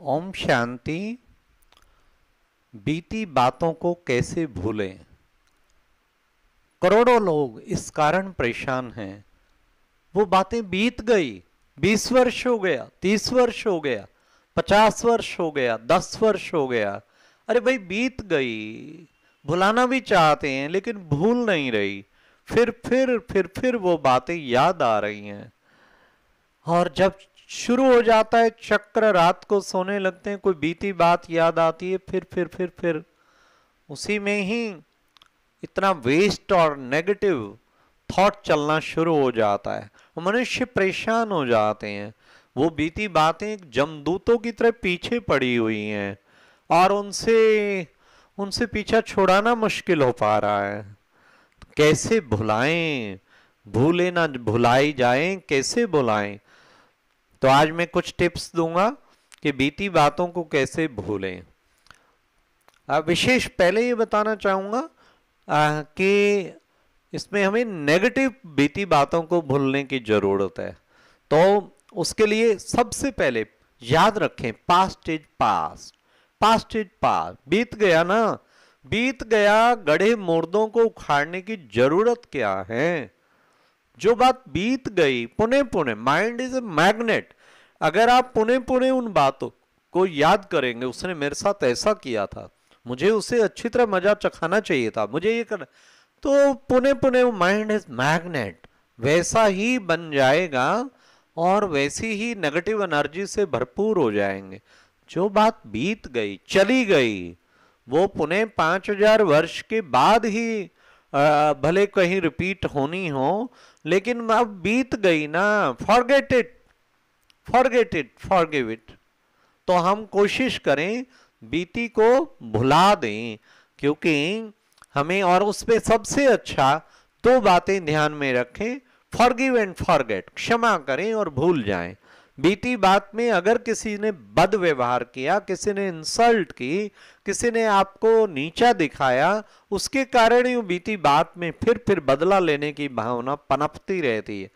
ओम शांति बीती बातों को कैसे भूलें करोड़ों लोग इस कारण परेशान हैं वो बातें बीत गई बीस वर्ष हो गया तीस वर्ष हो गया पचास वर्ष हो गया दस वर्ष हो गया अरे भाई बीत गई भुलाना भी चाहते हैं लेकिन भूल नहीं रही फिर फिर फिर फिर वो बातें याद आ रही हैं और जब शुरू हो जाता है चक्र रात को सोने लगते हैं कोई बीती बात याद आती है फिर फिर फिर फिर उसी में ही इतना वेस्ट और नेगेटिव थॉट चलना शुरू हो जाता है मनुष्य परेशान हो जाते हैं वो बीती बातें जमदूतों की तरह पीछे पड़ी हुई हैं और उनसे उनसे पीछा छोड़ाना मुश्किल हो पा रहा है तो कैसे भुलाएं भूले ना भुलाई जाएं कैसे भुलाएं तो आज मैं कुछ टिप्स दूंगा कि बीती बातों को कैसे भूलें विशेष पहले ये बताना चाहूँगा कि इसमें हमें नेगेटिव बीती बातों को भूलने की ज़रूरत है तो उसके लिए सबसे पहले याद रखें past is past past is past बीत गया ना बीत गया गढ़े मुर्दों को उखाड़ने की जरूरत क्या है जो बात बीत गई पुणे पुणे माइंड इज ए मैग्नेट अगर आप पुणे पुणे उन बातों को याद करेंगे उसने मेरे साथ ऐसा किया था मुझे उसे अच्छी तरह मजा चखाना चाहिए था मुझे ये करना तो पुणे पुणे माइंड इज मैग्नेट वैसा ही बन जाएगा और वैसी ही नेगेटिव एनर्जी से भरपूर हो जाएंगे जो बात बीत गई चली गई वो पुणे पाँच हजार वर्ष के बाद ही भले कहीं रिपीट होनी हो लेकिन अब बीत गई ना forget it forget it forgive it तो हम कोशिश करें बीती को भुला दें क्योंकि हमें और उसमें सबसे अच्छा दो तो बातें ध्यान में रखें फॉरगिव एंड फॉरगेट क्षमा करें और भूल जाएं बीती बात में अगर किसी ने बद व्यवहार किया किसी ने इंसल्ट की किसी ने आपको नीचा दिखाया उसके कारण ही बीती बात में फिर फिर बदला लेने की भावना पनपती रहती है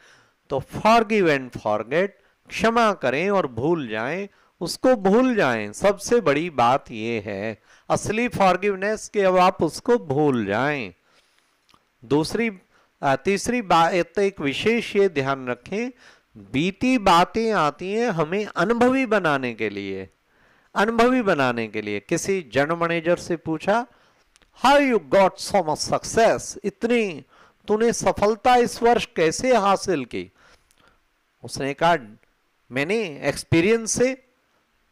तो फॉरगिव एंड फॉरगेट क्षमा करें और भूल जाएं उसको भूल जाएं सबसे बड़ी बात यह है असली फॉरगिवनेस के अब आप उसको भूल जाएं दूसरी तीसरी बात एक विशेष ये ध्यान रखें बीती बातें आती हैं हमें अनुभवी बनाने के लिए अनुभवी बनाने के लिए किसी जनरल मैनेजर से पूछा how you got so much success इतनी तूने सफलता इस वर्ष कैसे हासिल की उसने कहा मैंने एक्सपीरियंस से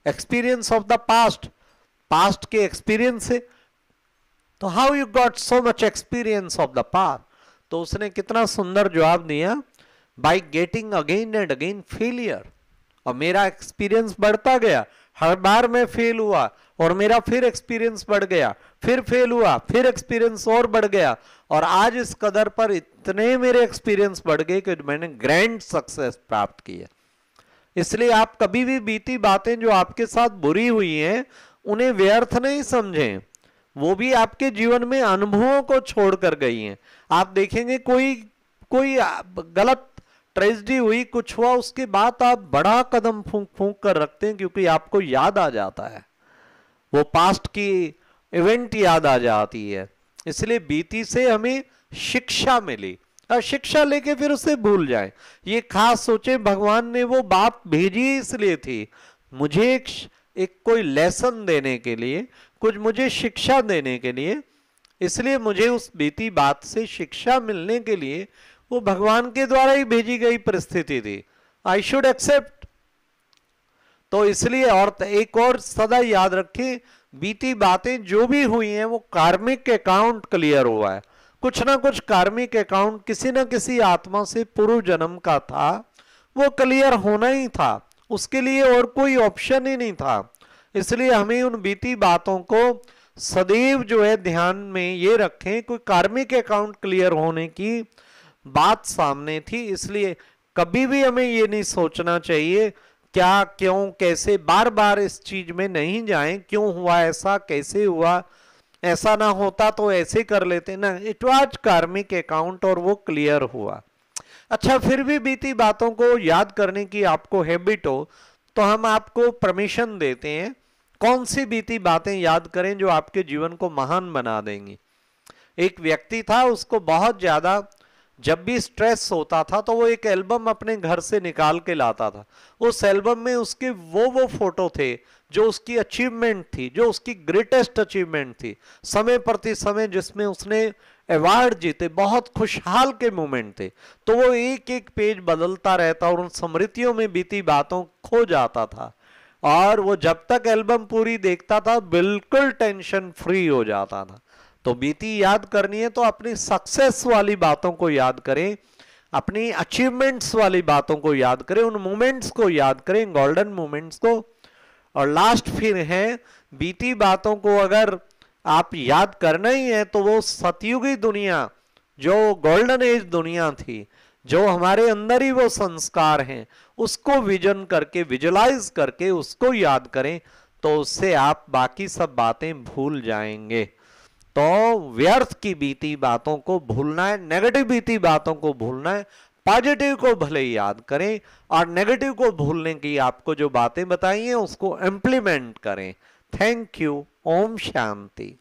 experience of the past past के एक्सपीरियंस से तो how you got so much experience of the past तो उसने कितना सुंदर जवाब दिया by getting again and again failure और मेरा एक्सपीरियंस बढ़ता गया हर बार मैं फेल हुआ और मेरा फिर एक्सपीरियंस बढ़ गया फिर फेल हुआ फिर एक्सपीरियंस और बढ़ गया और आज इस कदर पर इतने मेरे एक्सपीरियंस बढ़ गए कि मैंने ग्रैंड सक्सेस प्राप्त किया इसलिए आप कभी भी बीती बातें जो आपके साथ बुरी हुई हैं उन्हें व्यर्थ नहीं समझें वो भी आपके जीवन में अनुभवों को छोड़ कर गई हैं आप देखेंगे कोई कोई गलत ट्रेजिडी हुई कुछ हुआ उसके बाद आप बड़ा कदम फूंक फूंक कर रखते हैं क्योंकि आपको याद आ जाता है वो पास्ट की इवेंट याद आ जाती है इसलिए बीती से हमें शिक्षा मिली और शिक्षा लेके फिर उसे भूल जाए ये खास सोचे भगवान ने वो बात भेजी इसलिए थी मुझे एक, एक कोई लेसन देने के लिए कुछ मुझे शिक्षा देने के लिए इसलिए मुझे उस बीती बात से शिक्षा मिलने के लिए वो भगवान के द्वारा ही भेजी गई परिस्थिति थी आई शुड एक्सेप्ट तो इसलिए और एक और सदा याद रखें बीती बातें जो भी हुई हैं वो कार्मिक अकाउंट क्लियर हुआ है कुछ ना कुछ कार्मिक अकाउंट किसी ना किसी आत्मा से पूर्व जन्म का था वो क्लियर होना ही था उसके लिए और कोई ऑप्शन ही नहीं था इसलिए हमें उन बीती बातों को सदैव जो है ध्यान में ये रखें कोई कार्मिक अकाउंट क्लियर होने की बात सामने थी इसलिए कभी भी हमें ये नहीं सोचना चाहिए क्या क्यों कैसे बार बार इस चीज में नहीं जाएं क्यों हुआ ऐसा कैसे हुआ ऐसा ना होता तो ऐसे कर लेते ना इट वॉज कार्मिक अकाउंट और वो क्लियर हुआ अच्छा फिर भी बीती बातों को याद करने की आपको हैबिट हो तो हम आपको परमिशन देते हैं कौन सी बीती बातें याद करें जो आपके जीवन को महान बना देंगी एक व्यक्ति था उसको बहुत ज़्यादा जब भी स्ट्रेस होता था तो वो एक एल्बम अपने घर से निकाल के लाता था उस एल्बम में उसके वो वो फोटो थे जो उसकी अचीवमेंट थी जो उसकी ग्रेटेस्ट अचीवमेंट थी समय प्रति समय जिसमें उसने अवार्ड जीते बहुत खुशहाल के मोमेंट थे तो वो एक एक पेज बदलता रहता और उन स्मृतियों में बीती बातों खो जाता था और वो जब तक एल्बम पूरी देखता था बिल्कुल टेंशन फ्री हो जाता था तो बीती याद करनी है तो अपनी सक्सेस वाली बातों को याद करें अपनी अचीवमेंट्स वाली बातों को याद करें उन मोमेंट्स को याद करें गोल्डन मोमेंट्स को और लास्ट फिर है बीती बातों को अगर आप याद करना ही है तो वो सतयुगी दुनिया जो गोल्डन एज दुनिया थी जो हमारे अंदर ही वो संस्कार हैं उसको विजन करके विजुलाइज करके उसको याद करें तो उससे आप बाकी सब बातें भूल जाएंगे तो व्यर्थ की बीती बातों को भूलना है नेगेटिव बीती बातों को भूलना है पॉजिटिव को भले ही याद करें और नेगेटिव को भूलने की आपको जो बातें बताई हैं उसको इम्प्लीमेंट करें थैंक यू ओम शांति